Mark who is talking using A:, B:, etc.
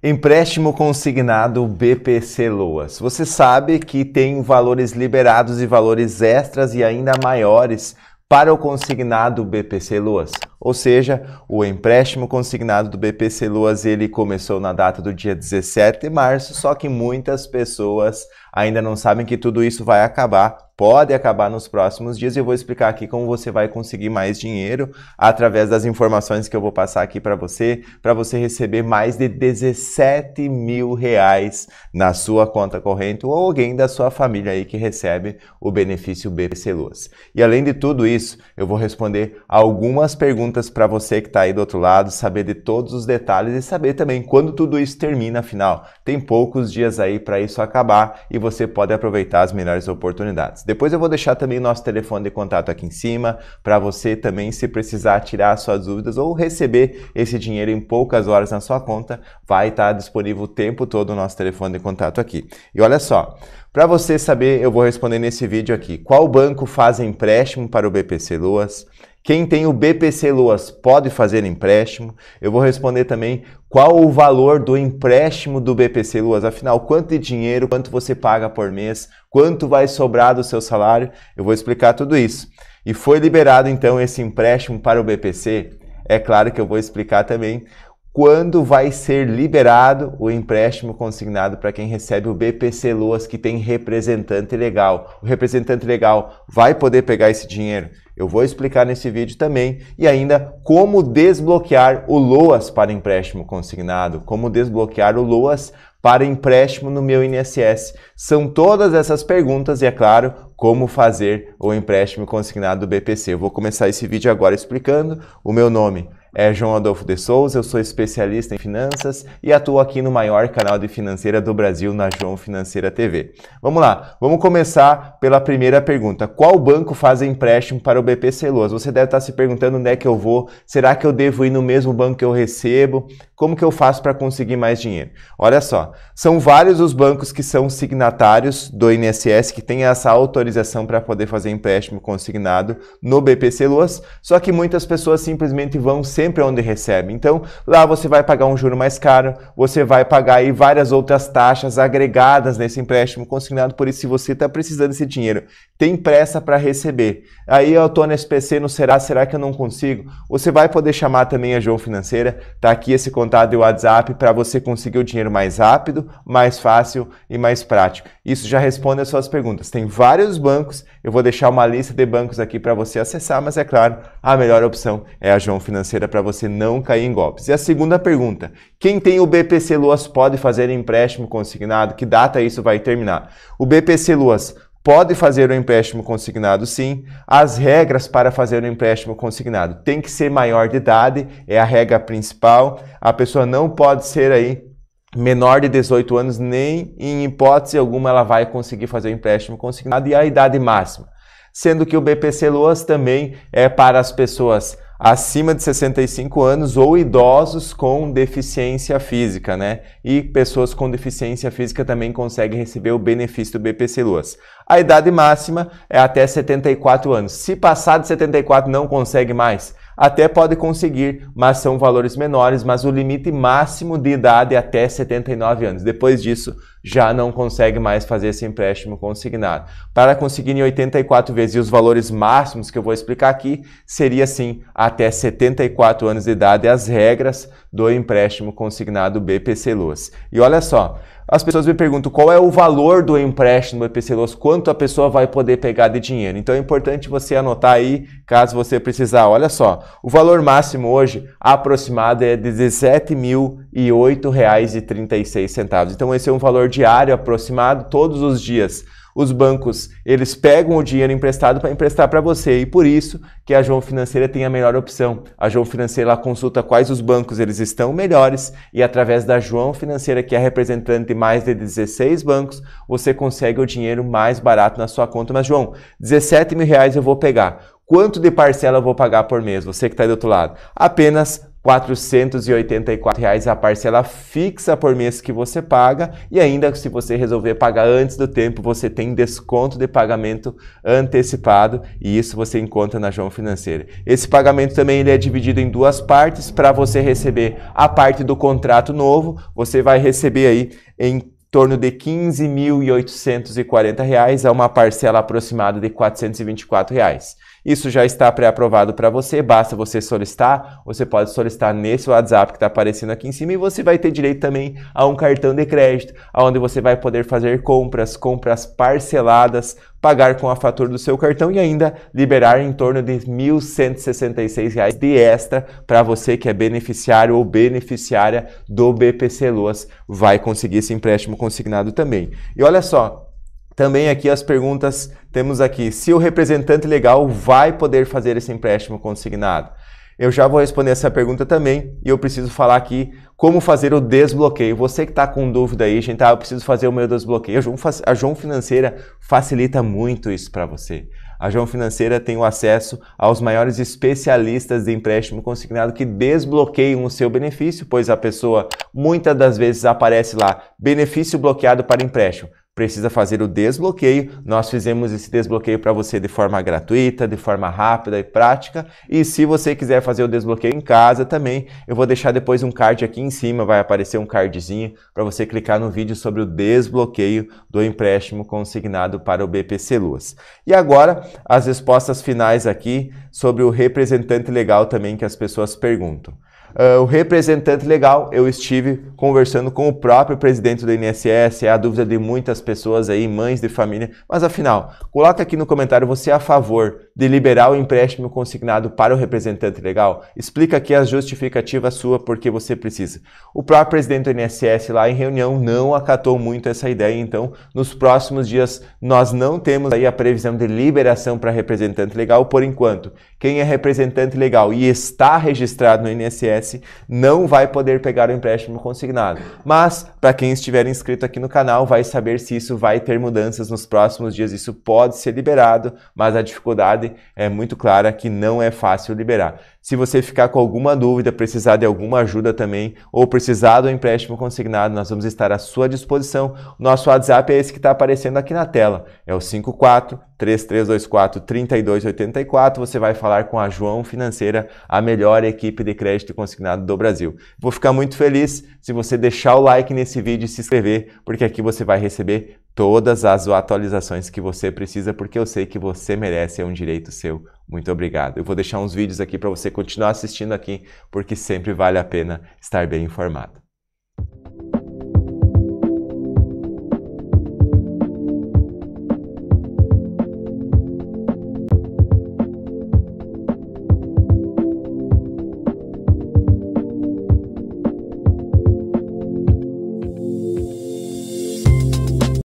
A: Empréstimo consignado BPC Loas. Você sabe que tem valores liberados e valores extras e ainda maiores para o consignado BPC Loas. Ou seja, o empréstimo consignado do BPC Loas, ele começou na data do dia 17 de março, só que muitas pessoas ainda não sabem que tudo isso vai acabar pode acabar nos próximos dias e eu vou explicar aqui como você vai conseguir mais dinheiro através das informações que eu vou passar aqui para você, para você receber mais de 17 mil reais na sua conta corrente ou alguém da sua família aí que recebe o benefício BPC Luas. E além de tudo isso, eu vou responder algumas perguntas para você que está aí do outro lado, saber de todos os detalhes e saber também quando tudo isso termina, afinal, tem poucos dias aí para isso acabar e você pode aproveitar as melhores oportunidades. Depois eu vou deixar também nosso telefone de contato aqui em cima para você também, se precisar tirar suas dúvidas ou receber esse dinheiro em poucas horas na sua conta, vai estar tá disponível o tempo todo o nosso telefone de contato aqui. E olha só, para você saber, eu vou responder nesse vídeo aqui. Qual banco faz empréstimo para o BPC Loas? Quem tem o BPC Loas pode fazer empréstimo. Eu vou responder também qual o valor do empréstimo do BPC Loas, afinal, quanto de dinheiro, quanto você paga por mês, quanto vai sobrar do seu salário. Eu vou explicar tudo isso. E foi liberado então esse empréstimo para o BPC. É claro que eu vou explicar também quando vai ser liberado o empréstimo consignado para quem recebe o BPC Loas que tem representante legal. O representante legal vai poder pegar esse dinheiro? Eu vou explicar nesse vídeo também e ainda como desbloquear o LOAS para empréstimo consignado, como desbloquear o LOAS para empréstimo no meu INSS. São todas essas perguntas e, é claro, como fazer o empréstimo consignado do BPC. Eu vou começar esse vídeo agora explicando o meu nome é João Adolfo de Souza, eu sou especialista em finanças e atuo aqui no maior canal de financeira do Brasil, na João Financeira TV. Vamos lá, vamos começar pela primeira pergunta. Qual banco faz empréstimo para o BP Celuas? Você deve estar se perguntando onde é que eu vou, será que eu devo ir no mesmo banco que eu recebo? Como que eu faço para conseguir mais dinheiro? Olha só, são vários os bancos que são signatários do INSS que têm essa autorização para poder fazer empréstimo consignado no BP Celuas, só que muitas pessoas simplesmente vão sempre é onde recebe. Então, lá você vai pagar um juro mais caro, você vai pagar aí várias outras taxas agregadas nesse empréstimo consignado. Por isso, se você está precisando desse dinheiro, tem pressa para receber. Aí eu estou no SPC, não será? Será que eu não consigo? Você vai poder chamar também a João Financeira, tá aqui esse contato e o WhatsApp para você conseguir o dinheiro mais rápido, mais fácil e mais prático. Isso já responde as suas perguntas. Tem vários bancos, eu vou deixar uma lista de bancos aqui para você acessar, mas é claro, a melhor opção é a João Financeira para você não cair em golpes. E a segunda pergunta: quem tem o BPC Luas pode fazer empréstimo consignado? Que data isso vai terminar? O BPC Luas pode fazer o empréstimo consignado sim. As regras para fazer o empréstimo consignado tem que ser maior de idade, é a regra principal. A pessoa não pode ser aí menor de 18 anos, nem em hipótese alguma ela vai conseguir fazer o empréstimo consignado e a idade máxima. Sendo que o BPC Loas também é para as pessoas acima de 65 anos ou idosos com deficiência física, né? E pessoas com deficiência física também conseguem receber o benefício do BPC Luas. A idade máxima é até 74 anos. Se passar de 74 não consegue mais, até pode conseguir, mas são valores menores, mas o limite máximo de idade é até 79 anos. Depois disso, já não consegue mais fazer esse empréstimo consignado. Para conseguir em 84 vezes e os valores máximos que eu vou explicar aqui, seria sim até 74 anos de idade as regras do empréstimo consignado BPC Luz. E olha só, as pessoas me perguntam qual é o valor do empréstimo EPC Loss, quanto a pessoa vai poder pegar de dinheiro. Então é importante você anotar aí, caso você precisar. Olha só, o valor máximo hoje aproximado é de R$ 17.008,36. Então esse é um valor diário aproximado todos os dias. Os bancos, eles pegam o dinheiro emprestado para emprestar para você e por isso que a João Financeira tem a melhor opção. A João Financeira consulta quais os bancos eles estão melhores e através da João Financeira, que é representante de mais de 16 bancos, você consegue o dinheiro mais barato na sua conta. Mas João, 17 mil reais eu vou pegar. Quanto de parcela eu vou pagar por mês? Você que está do outro lado. Apenas 484 reais a parcela fixa por mês que você paga e ainda se você resolver pagar antes do tempo, você tem desconto de pagamento antecipado e isso você encontra na João Financeira. Esse pagamento também ele é dividido em duas partes para você receber a parte do contrato novo, você vai receber aí em torno de R$ reais é uma parcela aproximada de R$ 424. Reais. Isso já está pré-aprovado para você, basta você solicitar. Você pode solicitar nesse WhatsApp que está aparecendo aqui em cima e você vai ter direito também a um cartão de crédito, onde você vai poder fazer compras, compras parceladas, pagar com a fatura do seu cartão e ainda liberar em torno de R$ 1.166 de extra para você que é beneficiário ou beneficiária do BPC Loas. Vai conseguir esse empréstimo consignado também. E olha só, também aqui as perguntas temos aqui, se o representante legal vai poder fazer esse empréstimo consignado? Eu já vou responder essa pergunta também e eu preciso falar aqui como fazer o desbloqueio. Você que está com dúvida aí, gente, ah, eu preciso fazer o meu desbloqueio. A João, Financeira facilita muito isso para você. A João Financeira tem o acesso aos maiores especialistas de empréstimo consignado que desbloqueiam o seu benefício, pois a pessoa muitas das vezes aparece lá benefício bloqueado para empréstimo precisa fazer o desbloqueio. Nós fizemos esse desbloqueio para você de forma gratuita, de forma rápida e prática. E se você quiser fazer o desbloqueio em casa também, eu vou deixar depois um card aqui em cima, vai aparecer um cardzinho para você clicar no vídeo sobre o desbloqueio do empréstimo consignado para o BPC Luas. E agora, as respostas finais aqui sobre o representante legal também que as pessoas perguntam. Uh, o representante legal, eu estive conversando com o próprio presidente do INSS, é a dúvida de muitas pessoas aí, mães de família, mas afinal, coloca aqui no comentário você é a favor de liberar o empréstimo consignado para o representante legal? Explica aqui a justificativa sua porque você precisa. O próprio presidente do INSS lá em reunião não acatou muito essa ideia, então nos próximos dias nós não temos aí a previsão de liberação para representante legal por enquanto. Quem é representante legal e está registrado no INSS não vai poder pegar o empréstimo consignado. Mas, para quem estiver inscrito aqui no canal, vai saber se isso vai ter mudanças nos próximos dias. Isso pode ser liberado, mas a dificuldade é muito clara que não é fácil liberar. Se você ficar com alguma dúvida, precisar de alguma ajuda também, ou precisar do empréstimo consignado, nós vamos estar à sua disposição. Nosso WhatsApp é esse que está aparecendo aqui na tela. É o 54 3324 3284. Você vai falar com a João Financeira, a melhor equipe de crédito consignado do Brasil. Vou ficar muito feliz se você deixar o like nesse vídeo e se inscrever, porque aqui você vai receber todas as atualizações que você precisa, porque eu sei que você merece, é um direito seu. Muito obrigado. Eu vou deixar uns vídeos aqui para você continuar assistindo aqui, porque sempre vale a pena estar bem informado.